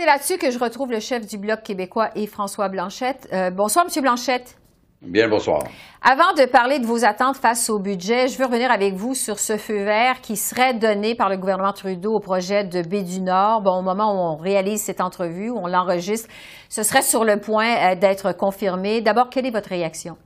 C'est là-dessus que je retrouve le chef du Bloc québécois et François Blanchette. Euh, bonsoir, M. Blanchette. Bien, bonsoir. Avant de parler de vos attentes face au budget, je veux revenir avec vous sur ce feu vert qui serait donné par le gouvernement Trudeau au projet de Baie du Nord. Bon, au moment où on réalise cette entrevue, où on l'enregistre, ce serait sur le point euh, d'être confirmé. D'abord, quelle est votre réaction?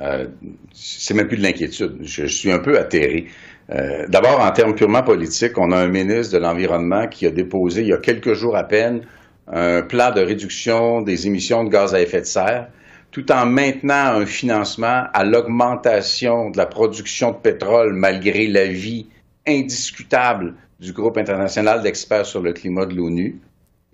Euh, c'est même plus de l'inquiétude. Je, je, suis un peu atterré. Euh, d'abord, en termes purement politiques, on a un ministre de l'Environnement qui a déposé il y a quelques jours à peine un plan de réduction des émissions de gaz à effet de serre, tout en maintenant un financement à l'augmentation de la production de pétrole malgré l'avis indiscutable du groupe international d'experts sur le climat de l'ONU,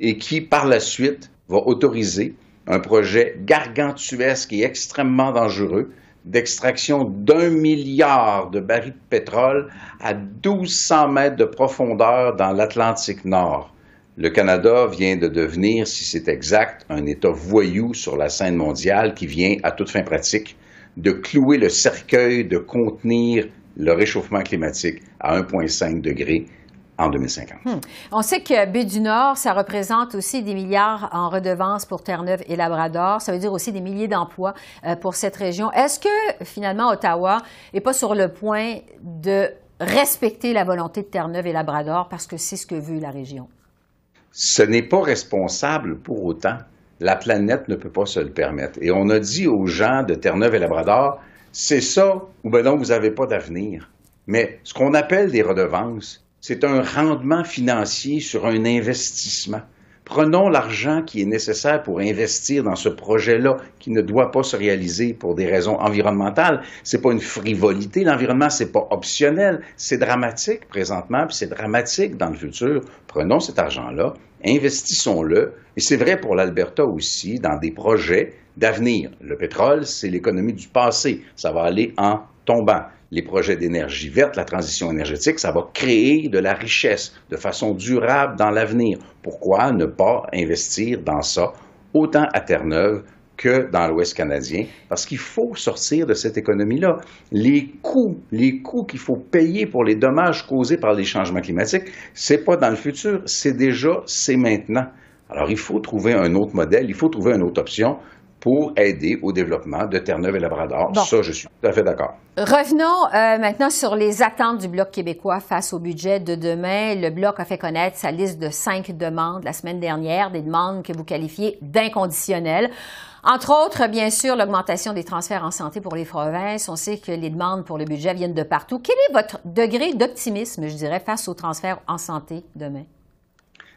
et qui, par la suite, va autoriser un projet gargantuesque et extrêmement dangereux d'extraction d'un milliard de barils de pétrole à 1200 mètres de profondeur dans l'Atlantique Nord. Le Canada vient de devenir, si c'est exact, un État voyou sur la scène mondiale qui vient, à toute fin pratique, de clouer le cercueil de contenir le réchauffement climatique à 1,5 degré 2050. Hmm. On sait que Baie du Nord, ça représente aussi des milliards en redevances pour Terre-Neuve et Labrador. Ça veut dire aussi des milliers d'emplois euh, pour cette région. Est-ce que finalement Ottawa n'est pas sur le point de respecter la volonté de Terre-Neuve et Labrador parce que c'est ce que veut la région? Ce n'est pas responsable pour autant. La planète ne peut pas se le permettre. Et on a dit aux gens de Terre-Neuve et Labrador, c'est ça ou ben non, vous n'avez pas d'avenir. Mais ce qu'on appelle des redevances, c'est un rendement financier sur un investissement. Prenons l'argent qui est nécessaire pour investir dans ce projet-là qui ne doit pas se réaliser pour des raisons environnementales. Ce n'est pas une frivolité. L'environnement, n'est pas optionnel. C'est dramatique présentement, puis c'est dramatique dans le futur. Prenons cet argent-là, investissons-le. Et c'est vrai pour l'Alberta aussi, dans des projets d'avenir. Le pétrole, c'est l'économie du passé. Ça va aller en tombant les projets d'énergie verte, la transition énergétique, ça va créer de la richesse de façon durable dans l'avenir. Pourquoi ne pas investir dans ça autant à Terre-Neuve que dans l'Ouest canadien, parce qu'il faut sortir de cette économie-là. Les coûts, qu'il faut payer pour les dommages causés par les changements climatiques, ce n'est pas dans le futur, c'est déjà, c'est maintenant. Alors il faut trouver un autre modèle, il faut trouver une autre option pour aider au développement de Terre-Neuve et Labrador. Ça, je suis tout à fait d'accord. Revenons euh, maintenant sur les attentes du Bloc québécois face au budget de demain. Le Bloc a fait connaître sa liste de cinq demandes la semaine dernière, des demandes que vous qualifiez d'inconditionnelles. Entre autres, bien sûr, l'augmentation des transferts en santé pour les provinces. On sait que les demandes pour le budget viennent de partout. Quel est votre degré d'optimisme, je dirais, face aux transferts en santé demain?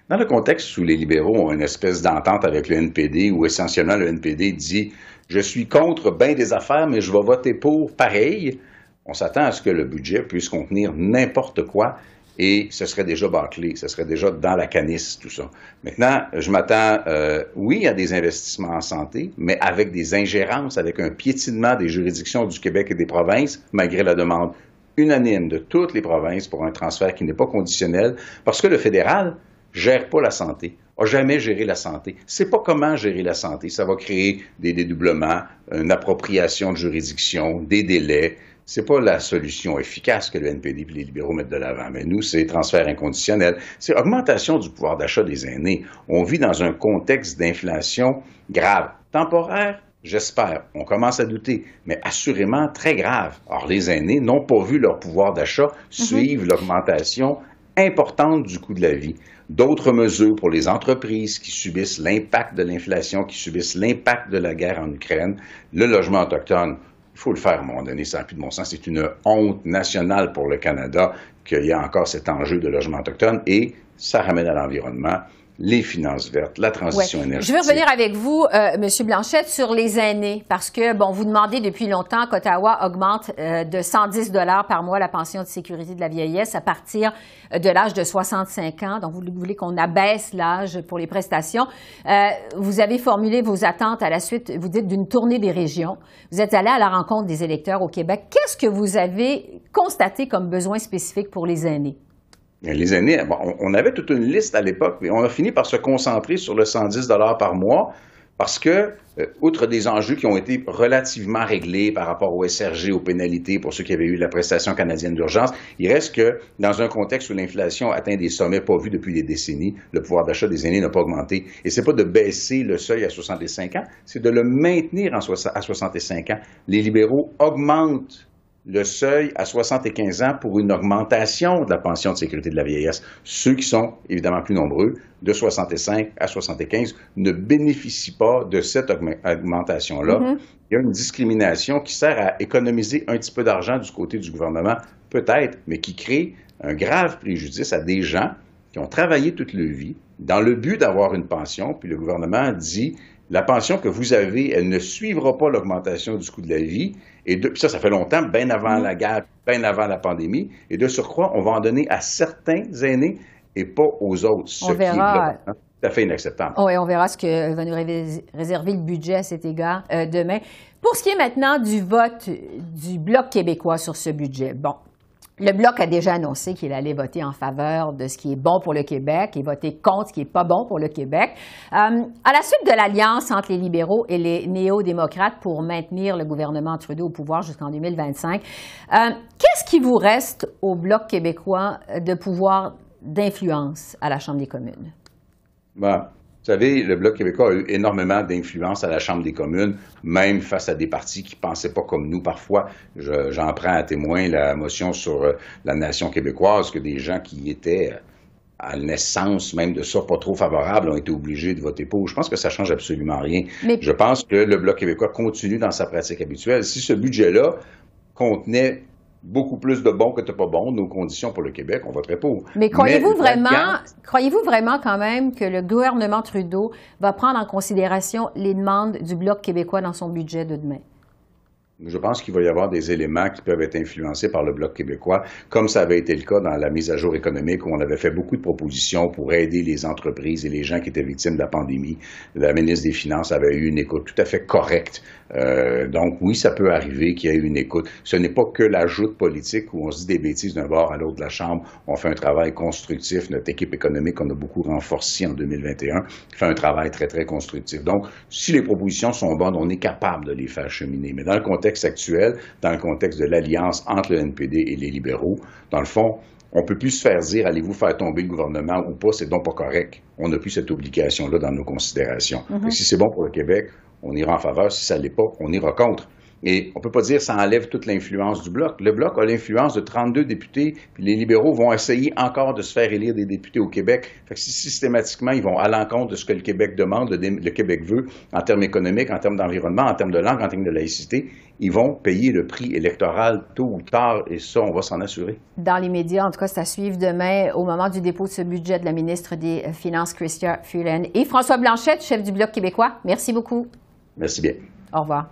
Dans le contexte où les libéraux ont une espèce d'entente avec le NPD, où essentiellement le NPD dit Je suis contre bien des affaires, mais je vais voter pour pareil, on s'attend à ce que le budget puisse contenir n'importe quoi et ce serait déjà bâclé, ce serait déjà dans la canisse, tout ça. Maintenant, je m'attends, euh, oui, à des investissements en santé, mais avec des ingérences, avec un piétinement des juridictions du Québec et des provinces, malgré la demande unanime de toutes les provinces pour un transfert qui n'est pas conditionnel, parce que le fédéral, gère pas la santé, a jamais géré la santé, C'est pas comment gérer la santé. Ça va créer des dédoublements, une appropriation de juridiction, des délais. C'est pas la solution efficace que le NPD et les libéraux mettent de l'avant. Mais nous, c'est transfert inconditionnel. C'est augmentation du pouvoir d'achat des aînés. On vit dans un contexte d'inflation grave, temporaire, j'espère. On commence à douter, mais assurément très grave. Or, les aînés n'ont pas vu leur pouvoir d'achat mm-hmm. suivre l'augmentation importante du coût de la vie. D'autres mesures pour les entreprises qui subissent l'impact de l'inflation, qui subissent l'impact de la guerre en Ukraine, le logement autochtone. Il faut le faire à un moment donné, ça n'a plus de bon sens. C'est une honte nationale pour le Canada qu'il y a encore cet enjeu de logement autochtone et ça ramène à l'environnement les finances vertes, la transition énergétique. Je veux revenir avec vous, euh, Monsieur M. Blanchette, sur les aînés, parce que, bon, vous demandez depuis longtemps qu'Ottawa augmente euh, de 110 dollars par mois la pension de sécurité de la vieillesse à partir euh, de l'âge de 65 ans. Donc, vous voulez qu'on abaisse l'âge pour les prestations. vous avez formulé vos attentes à la suite, vous dites, d'une tournée des régions. Vous êtes allé à la rencontre des électeurs au Québec. Qu'est-ce que vous avez constaté comme besoin spécifique pour les aînés? les aînés, on avait toute une liste à l'époque, mais on a fini par se concentrer sur le 110 par mois parce que, euh, outre des enjeux qui ont été relativement réglés par rapport au SRG, aux pénalités pour ceux qui avaient eu la prestation canadienne d'urgence, il reste que, dans un contexte où l'inflation atteint des sommets pas vus depuis des décennies, le pouvoir d'achat des aînés n'a pas augmenté. Et n'est pas de baisser le seuil à 65 ans, c'est de le maintenir à 65 ans. Les libéraux augmentent le seuil à 75 ans pour une augmentation de la pension de sécurité de la vieillesse. Ceux qui sont évidemment plus nombreux, de 65 à 75, ne bénéficient pas de cette augmentation-là. Mm-hmm. Il y a une discrimination qui sert à économiser un petit peu d'argent du côté du gouvernement, peut-être, mais qui crée un grave préjudice à des gens qui ont travaillé toute leur vie dans le but d'avoir une pension, puis le gouvernement dit la pension que vous avez, elle ne suivra pas l'augmentation du coût de la vie. Et de, ça, ça fait longtemps, bien avant mm-hmm. la guerre, bien avant la pandémie. Et de surcroît, on va en donner à certains aînés et pas aux autres. Ce on qui Est hein. tout à fait inacceptable. Oui, on verra ce que va nous réserver le budget à cet égard euh, demain. Pour ce qui est maintenant du vote du Bloc québécois sur ce budget, bon, le Bloc a déjà annoncé qu'il allait voter en faveur de ce qui est bon pour le Québec et voter contre ce qui n'est pas bon pour le Québec. Euh, à la suite de l'alliance entre les libéraux et les néo-démocrates pour maintenir le gouvernement Trudeau au pouvoir jusqu'en 2025, euh, qu'est-ce qui vous reste au Bloc québécois de pouvoir d'influence à la Chambre des communes? Bah, vous savez, le Bloc québécois a eu énormément d'influence à la Chambre des communes, même face à des partis qui ne pensaient pas comme nous parfois. J'en prends à témoin la motion sur euh, la nation québécoise, que des gens qui étaient euh, à la naissance même de ça, pas trop favorables, ont été obligés de voter pour. Je pense que ça change absolument rien. Je pense que le Bloc québécois continue dans sa pratique habituelle. Si ce budget-là contenait beaucoup plus de bons que de pas bons. Nos conditions pour le Québec, on très pour. Mais croyez-vous vraiment, croyez-vous vraiment quand même que le gouvernement Trudeau va prendre en considération les demandes du Bloc québécois dans son budget de demain? Je pense qu'il va y avoir des éléments qui peuvent être influencés par le Bloc québécois, comme ça avait été le cas dans la mise à jour économique où on avait fait beaucoup de propositions pour aider les entreprises et les gens qui étaient victimes de la pandémie. La ministre des Finances avait eu une écoute tout à fait correcte. Euh, donc oui, ça peut arriver qu'il y ait une écoute. Ce n'est pas que l'ajout politique où on se dit des bêtises d'un bord à l'autre de la Chambre. On fait un travail constructif. Notre équipe économique, on a beaucoup renforcé en 2021, fait un travail très, très constructif. Donc, si les propositions sont bonnes, on est capable de les faire cheminer. Mais dans contexte actuel, dans le contexte de l'alliance entre le NPD et les libéraux, dans le fond, on ne peut plus se faire dire allez-vous faire tomber le gouvernement ou pas, c'est donc pas correct. On n'a plus cette obligation-là dans nos considérations. Mm-hmm. si c'est bon pour le Québec, on ira en faveur. Si ça ne l'est pas, on ira contre. Et on ne peut pas dire que ça enlève toute l'influence du Bloc. Le Bloc a l'influence de 32 députés, puis les libéraux vont essayer encore de se faire élire des députés au Québec. Fait que si systématiquement, ils vont à l'encontre de ce que le Québec demande, le Québec veut, en termes économiques, en termes d'environnement, en termes de langue, en termes de laïcité, ils vont payer le prix électoral tôt ou tard, et ça, on va s'en assurer. Dans les médias, en tout cas, ça suivre demain au moment du dépôt de ce budget de la ministre des euh, Finances, Christian Fulen, et François Blanchette, chef du Bloc québécois. Merci beaucoup. Merci bien. Au revoir.